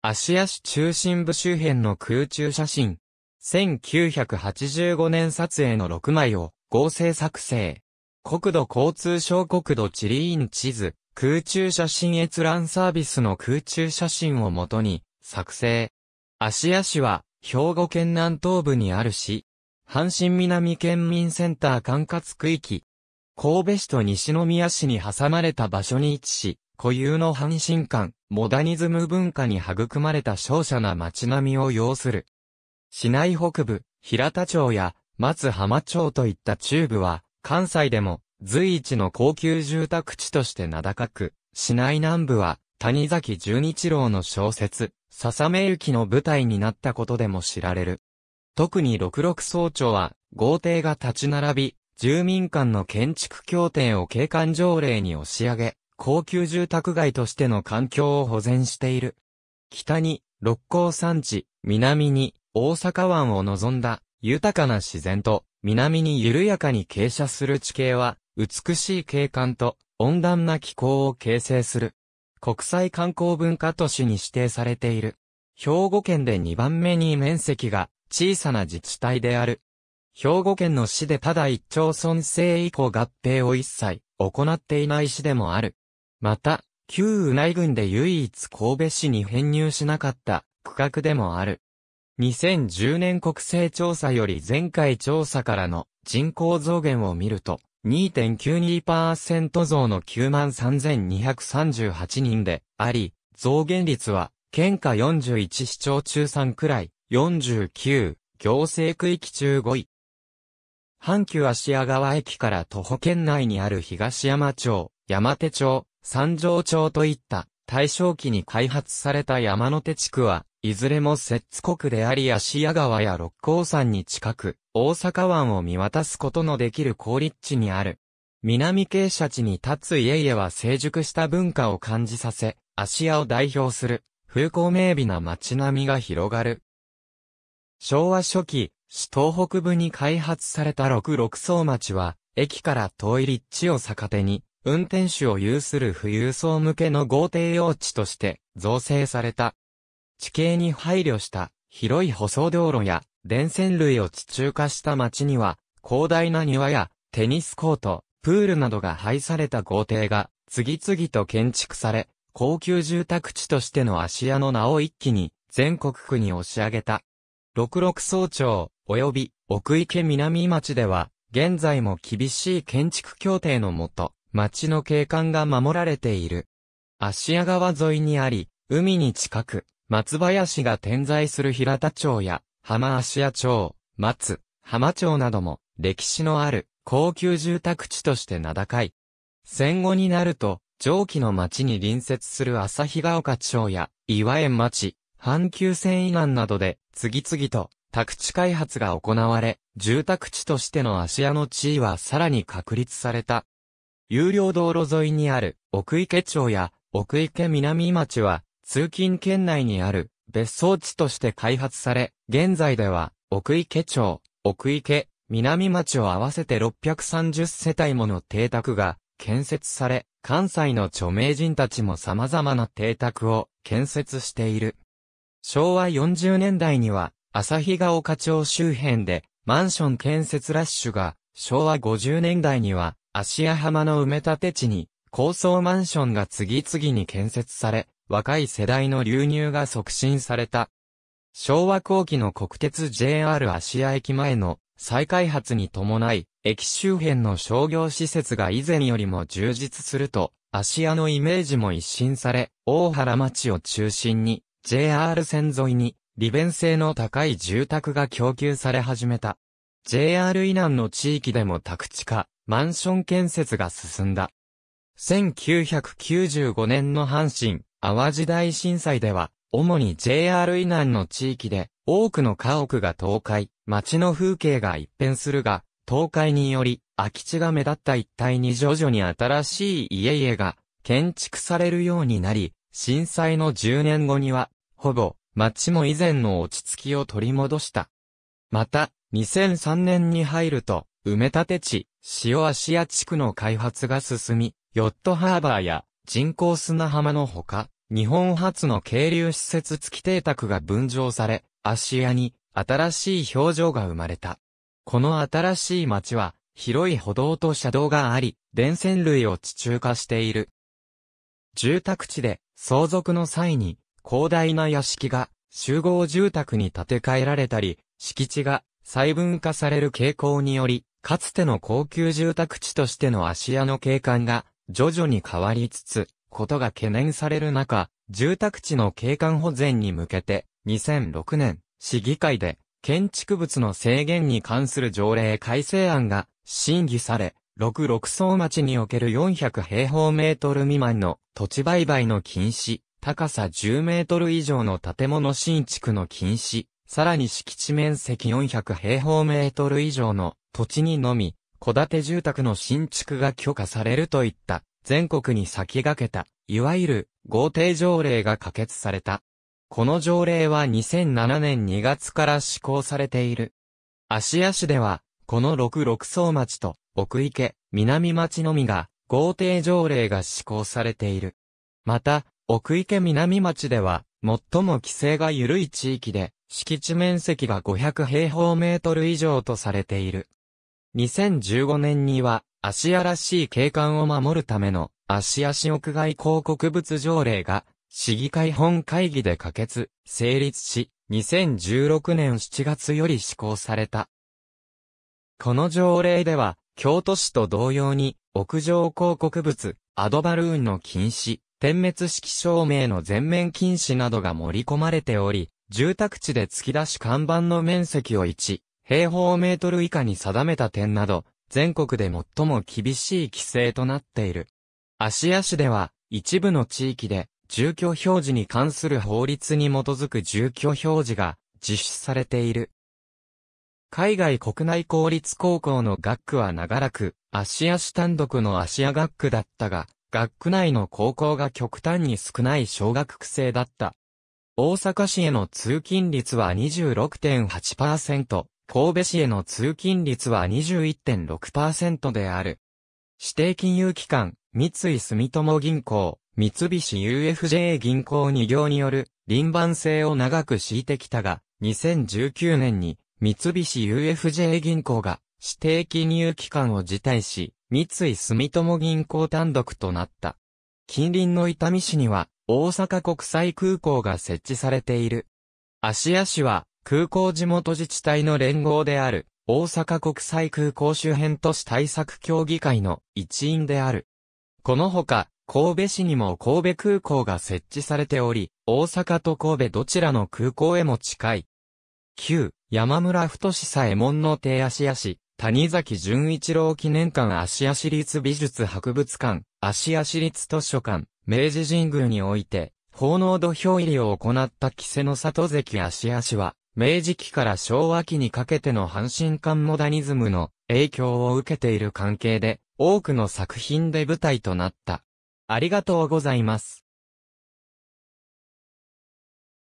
芦屋市中心部周辺の空中写真。1985年撮影の6枚を合成作成。国土交通省国土地理院地図、空中写真閲覧サービスの空中写真をもとに作成。芦屋市は兵庫県南東部にある市。阪神南県民センター管轄区域。神戸市と西宮市に挟まれた場所に位置し、固有の阪神感、モダニズム文化に育まれた商社な街並みを要する。市内北部、平田町や松浜町といった中部は、関西でも随一の高級住宅地として名高く、市内南部は谷崎十日郎の小説、笹目雪の舞台になったことでも知られる。特に六六総長は、豪邸が立ち並び、住民間の建築協定を景観条例に押し上げ、高級住宅街としての環境を保全している。北に、六甲山地、南に、大阪湾を望んだ、豊かな自然と、南に緩やかに傾斜する地形は、美しい景観と、温暖な気候を形成する。国際観光文化都市に指定されている。兵庫県で2番目に面積が小さな自治体である。兵庫県の市でただ一町村制以降合併を一切行っていない市でもある。また、旧内郡で唯一神戸市に編入しなかった区画でもある。2010年国勢調査より前回調査からの人口増減を見ると、2.92%増の93,238人であり、増減率は、県下41市町中3くらい、49、行政区域中5位。阪急芦屋川駅から徒歩圏内にある東山町、山手町、三条町といった大正期に開発された山の手地区は、いずれも摂津国であり芦屋川や六甲山に近く、大阪湾を見渡すことのできる高立地にある。南傾斜地に立つ家々は成熟した文化を感じさせ、芦屋を代表する風光明媚な街並みが広がる。昭和初期、市東北部に開発された六六層町は、駅から遠い立地を逆手に、運転手を有する富裕層向けの豪邸用地として造成された。地形に配慮した広い舗装道路や電線類を地中化した町には広大な庭やテニスコート、プールなどが配された豪邸が次々と建築され、高級住宅地としての芦屋の名を一気に全国区に押し上げた。六六総町及び奥池南町では現在も厳しい建築協定のもと、町の景観が守られている。芦屋川沿いにあり、海に近く、松林が点在する平田町や、浜芦屋町、松、浜町なども、歴史のある、高級住宅地として名高い。戦後になると、上記の町に隣接する旭ヶ丘町や、岩園町、阪急線以南などで、次々と、宅地開発が行われ、住宅地としての芦屋の地位はさらに確立された。有料道路沿いにある奥池町や奥池南町は通勤圏内にある別荘地として開発され、現在では奥池町、奥池、南町を合わせて630世帯もの邸宅が建設され、関西の著名人たちも様々な邸宅を建設している。昭和40年代には、日が丘町周辺でマンション建設ラッシュが、昭和50年代には芦屋浜の埋め立て地に、高層マンションが次々に建設され、若い世代の流入が促進された。昭和後期の国鉄 JR 芦屋駅前の再開発に伴い、駅周辺の商業施設が以前よりも充実すると、芦屋のイメージも一新され、大原町を中心に、JR 線沿いに、利便性の高い住宅が供給され始めた。JR 以南の地域でも宅地化、マンション建設が進んだ。1995年の阪神、淡路大震災では、主に JR 以南の地域で、多くの家屋が倒壊、街の風景が一変するが、倒壊により、空き地が目立った一帯に徐々に新しい家々が建築されるようになり、震災の10年後には、ほぼ、街も以前の落ち着きを取り戻した。また、2003年に入ると、埋め立て地、塩芦屋地区の開発が進み、ヨットハーバーや人工砂浜のほか、日本初の渓流施設付き邸宅が分譲され、芦屋に新しい表情が生まれた。この新しい町は、広い歩道と車道があり、電線類を地中化している。住宅地で相続の際に広大な屋敷が集合住宅に建て替えられたり、敷地が細分化される傾向により、かつての高級住宅地としての芦屋の景観が徐々に変わりつつ、ことが懸念される中、住宅地の景観保全に向けて、2006年、市議会で、建築物の制限に関する条例改正案が審議され、66層町における400平方メートル未満の土地売買の禁止、高さ10メートル以上の建物新築の禁止、さらに敷地面積400平方メートル以上の土地にのみ、戸建て住宅の新築が許可されるといった、全国に先駆けた、いわゆる豪邸条例が可決された。この条例は2007年2月から施行されている。芦屋市では、この六六層町と奥池、南町のみが、豪邸条例が施行されている。また、奥池南町では、最も規制が緩い地域で、敷地面積が500平方メートル以上とされている。2015年には、芦屋らしい景観を守るための、芦屋市屋外広告物条例が、市議会本会議で可決、成立し、2016年7月より施行された。この条例では、京都市と同様に、屋上広告物、アドバルーンの禁止、点滅式照明の全面禁止などが盛り込まれており、住宅地で突き出し看板の面積を1平方メートル以下に定めた点など、全国で最も厳しい規制となっている。芦屋市では、一部の地域で、住居表示に関する法律に基づく住居表示が実施されている。海外国内公立高校の学区は長らく、芦屋市単独の芦屋学区だったが、学区内の高校が極端に少ない小学区制だった。大阪市への通勤率は26.8%、神戸市への通勤率は21.6%である。指定金融機関、三井住友銀行、三菱 UFJ 銀行2行による臨番性を長く敷いてきたが、2019年に三菱 UFJ 銀行が指定金融機関を辞退し、三井住友銀行単独となった。近隣の伊丹市には大阪国際空港が設置されている。芦屋市は空港地元自治体の連合である大阪国際空港周辺都市対策協議会の一員である。このほか、神戸市にも神戸空港が設置されており、大阪と神戸どちらの空港へも近い。旧、山村太志左衛門の手足屋市、谷崎潤一郎記念館芦屋市立美術博物館、芦屋市立図書館、明治神宮において、奉納土俵入りを行った稀勢の里関足足は、明治期から昭和期にかけての阪神間モダニズムの影響を受けている関係で、多くの作品で舞台となった。ありがとうございます。